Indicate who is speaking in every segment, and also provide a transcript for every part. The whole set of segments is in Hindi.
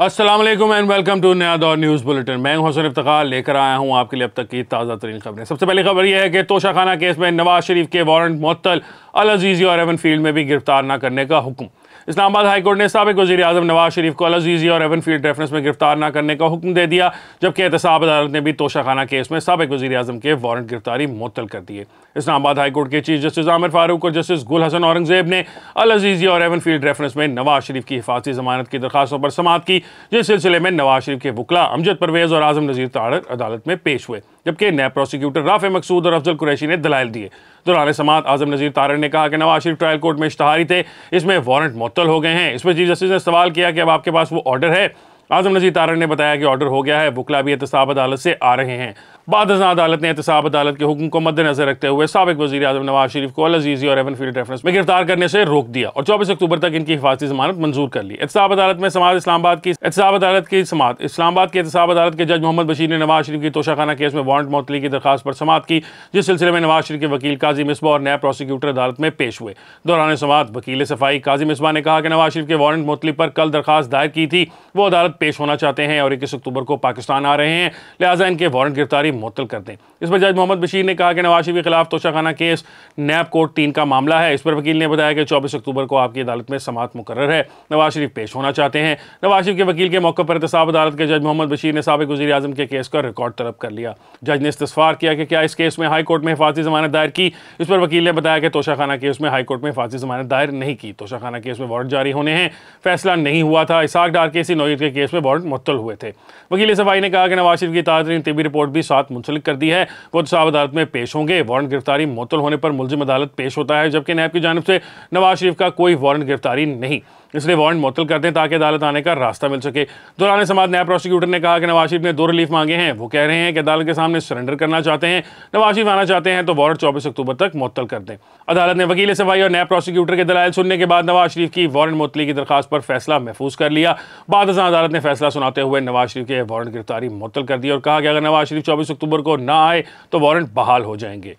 Speaker 1: असलम एंड वेलकम टू नया दौर न्यूज़ बुलेटिन मैं हसन इफ्तार लेकर आया हूं आपके लिए अब तक की ताज़ा तरीन खबरें सबसे पहली खबर यह है कि तोशाखाना केस में नवाज शरीफ के वारंट मअतल अल अजीज़ी और एवन फील्ड में भी गिरफ्तार ना करने का हुक्म इस्लामाबाद हाईकोर्ट ने सबक वजी अजम नवाज शरीफ को अलजीजी और एवन फील्ड रेफरेंस में गिरफ्तार न करने का हुक्म दे दिया जबकि एहतसाब अदालत ने भी तोशाखाना केस में सबक वजी अजम के वारंट गिरफ्तारी मुतल कर दिए इस्लाबाद हाईकोर्ट के चीफ जस्टिस आमिर फारूक और जस्टिस गुल हसन औरंगजेब ने अलजीजी और एवन फील्ड रेफरेंस में नवाज शरीफ की हिफाजी जमानत की दरखास्तों पर समाप्त की जिस सिलसिले में नवाज शरीफ के वकला अमजद परवेज़ और आजम नजीर ताड़र अदालत में पेश हुए जबकि नैब प्रोसिक्यूटर राफे मकसूद और अफजल कुरैशी ने दलाल दिए दौरान समात आजम नजीर तारन ने कहा कि नवाज शरीफ ट्रायल कोर्ट में इश्तहारी थे इसमें वारंट मुतल हो गए हैं इसमें चीफ जस्टिस ने सवाल किया कि अब आपके पास वो ऑर्डर है आजम नजीर तारण ने बताया कि ऑर्डर हो गया है वकला भी एहतसाब अदालत से आ रहे हैं बाद हजार अदालत ने एहतसाब अदालत के हुक्म को मद्देनजर रखते हुए सबक वजी अजम नवाज शरीफ को अलजीजी और एवन फील्ड रेफरेंस में गिरफ्तार करने से रोक दिया और चौबीस अक्टूबर तक इनकी हिफाजती जमानत मंजूर कर ली एहतसाब अदालत में समाज इस्लाबाद की एहतसाब अदालत की समात इस्लाबाद की एहतसाब अदालत के जज मोहम्मद बशीर ने नवाज शरीफ की तोशाखाना केस में वारंट मौतली की दरखास्त पर समात की जिस सिलसिले में नवाज शरीफ के वकील काजी मिसबा और नया प्रोसिक्यूटर अदालत में पेश हुए दौरान समात वकील सफाई काजी मिसबा ने कहा कि नवाज शरीफ के वारंट मोतली पर कल दरखास्त दायर की थी वो अदालत पेश होना चाहते हैं और इक्कीस अक्टूबर को पाकिस्तान आ रहे हैं लिहाजा इनके वारंट गिरफ्तारी मुतल कर दें इस पर जज मोहम्मद बशीर ने कहा कि नवाज शरीफ के खिलाफ तोशाखाना केस नैब कोर्ट तीन का मामला है इस पर वकील ने बताया कि चौबीस अक्टूबर को आपकी अदालत में समात मुकर है नवाज शरीफ पेश होना चाहते हैं नवाज शरीफ के वकील के मौके पर एहतसाब अदालत के जज मोहम्मद बशीर ने सबक वजी अजम के केस का रिकॉर्ड तलब कर लिया जज ने इस्तफार किया कि क्या इस केस में हाई कोर्ट में हिफाजी जमानत दायर की इस पर वकील ने बताया कि तोशाखाना केस में हाई कोर्ट में हिफाजी जमानत दायर नहीं की तोशाखाना केस में वारंट जारी होने हैं फैसला नहीं हुआ था इसाक डार के इसी के केस केस में वारंट मुअत्तल हुए थे वकील सफाई ने कहा कि नवाज शरीफ की ताज तबी रिपोर्ट भी साथ मुंसलिक कर दी है वो तो साहब अदालत में पेश होंगे वारंट गिरफ्तारी मुअत्तल होने पर मुलजिम अदालत पेश होता है जबकि नैब की जानब से नवाज शरीफ का कोई वारंट गिरफ्तारी नहीं इसलिए वारंट मुतल कर दें ताकि अदालत आने का रास्ता मिल सके दौरान समाज नया प्रोसिक्यूटर ने कहा कि नवाज शरीफ ने दो रिलीफ मांगे हैं वो कह रहे हैं कि अदालत के सामने सरेंडर करना चाहते हैं नवाज शरीफ आना चाहते हैं तो वारंट चौबीस अक्टूबर तक मुतल कर दें अदालत ने वकील सफाई और नया प्रोसिक्यूटर के दलाल सुनने के बाद नवाज शरीफ की वारंट मुतली की दरखास्त पर फैसला महफूज कर लिया बाद अदालत ने फैसला सुनाते हुए नवाज शरीफ के वारंट गिरफ्तारी मुतल कर दी और कहा कि अगर नवाज शरीफ चौबीस अक्टूबर को ना आए तो वारंट बहाल हो जाएंगे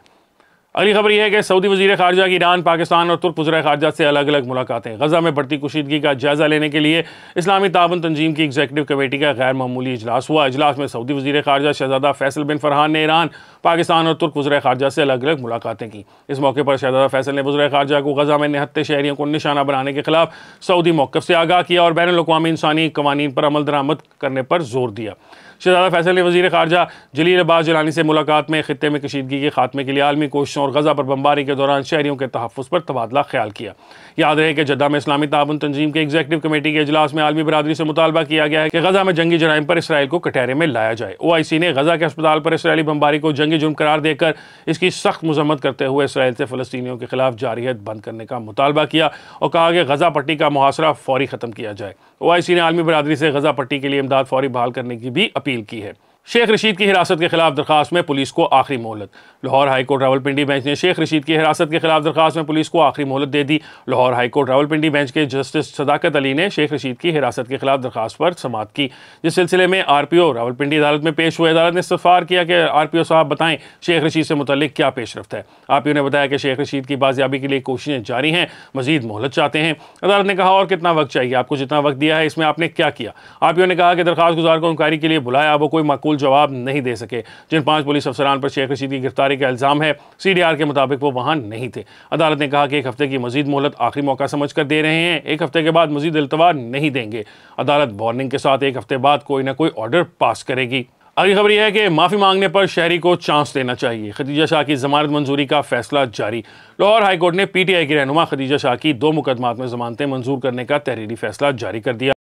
Speaker 1: अगली खबर यह है कि सऊदी वजीर खारजा की ईरान पाकिस्तान और तुर्क वजरा खारजा से अलग अलग मुलाकातें गजा में बढ़ती कुशीदगी का जायजा लेने के लिए इस्लामी ताबन तंजीम की एग्जीक्यूटिव कमेटी का गैर मामूली अजलास हुआ अजलास में सऊदी वजीर खारजा शहजादा फैसल बिन फरहान ने ईरान पाकिस्तान और तुर्क वजरा खारजा से अलग अलग मुलाकातें की इस मौके पर शहजादा फैसल ने वजरा खारजा को गजा में निहत्ते शहरीों को निशाना बनाने के खिलाफ सऊदी मौक़ से आगाह किया और बैन अवी इंसानी कवानीन पर अमल दरामद करने पर जोर दिया शहजादा फैसल ने वजी खारजा जलील अब्बास जलानी से मुलाकात में खत्े में कशीदगी के खात्मे के लिए आलमी कोशिशों ऑपरेशन और गजा पर बमबारी के दौरान शहरीों के तहफ़ पर तबादला ख्याल किया याद रहे कि जद्दा में इस्लामी ताबन तंजीम के एग्जीक्यूटिव कमेटी के अजलास में आलमी बरदरी से मुतालबा किया गया है कि गजा में जंगी जराइम पर इसराइल को कटहरे में लाया जाए ओ आई सी ने गजा के अस्पताल पर इसराइली बमबारी को जंगी जुर्म करार देकर इसकी सख्त मजम्मत करते हुए इसराइल से फलस्तियों के खिलाफ जारीहत बंद करने का मुतालबा किया और कहा कि गजा पट्टी का मुहासरा फौरी ख़त्म किया जाए ओ आई सी ने आलमी बरदरी से गजा पट्टी के लिए इमदाद फौरी बहाल करने की भी अपील की है शेख रशीद की हिरासत के खिलाफ दरख्वास्त में पुलिस को आखिरी मोहलत लाहौर हाईकोर्ट रावलपिंडी बेंच ने शेख रशीद की हिरासत के खिलाफ दरखास्त में पुलिस को आखिरी मोहलत दे दी लाहौर हाईकोर्ट रावलपिंडी बेंच के जस्टिस सदाकत अली ने शेख रशीद की हिरासत के खिलाफ दरखास्त पर समात की जिस सिलसिले में आर पी ओ रावलपिंडी अदालत में पेश हुए अदालत ने सफार किया कि आर पी ओ साहब बताएं शेख रशीद से मुतल क्या पेशरफ है आर पी ओ ने बताया कि शेख रशीद की बाजियाबी के लिए कोशिशें जारी हैं मजीद मोहलत चाहते हैं अदालत ने कहा और कितना वक्त चाहिए आपको जितना वक्त दिया है इसमें आपने क्या किया आर पी ओ ने कहा कि दरखास्त गुजार को इंक्वायरी के लिए बुलाया वो कोई मकबूल जवाब नहीं दे सके जिन पांच पुलिस अफसरान पर शेख रशीद की गिरफ्तारी का इल्ज़ाम है सी के मुताबिक वो वहाँ नहीं थे अदालत ने कहा कि एक हफ्ते की मजीद मोहलत आखिरी मौका समझ कर दे रहे हैं एक हफ्ते के बाद मजीद अल्तवा नहीं देंगे अदालत वार्निंग के साथ एक हफ्ते बाद कोई ना कोई ऑर्डर पास करेगी अगली खबर यह है कि माफ़ी मांगने पर शहरी को चांस देना चाहिए खदीजा शाह की जमानत मंजूरी का फैसला जारी लाहौर हाईकोर्ट ने पीटीआई की रहनुमा खदीजा शाह की दो मुकदमात में जमानतें मंजूर करने का तहरीरी फैसला जारी कर दिया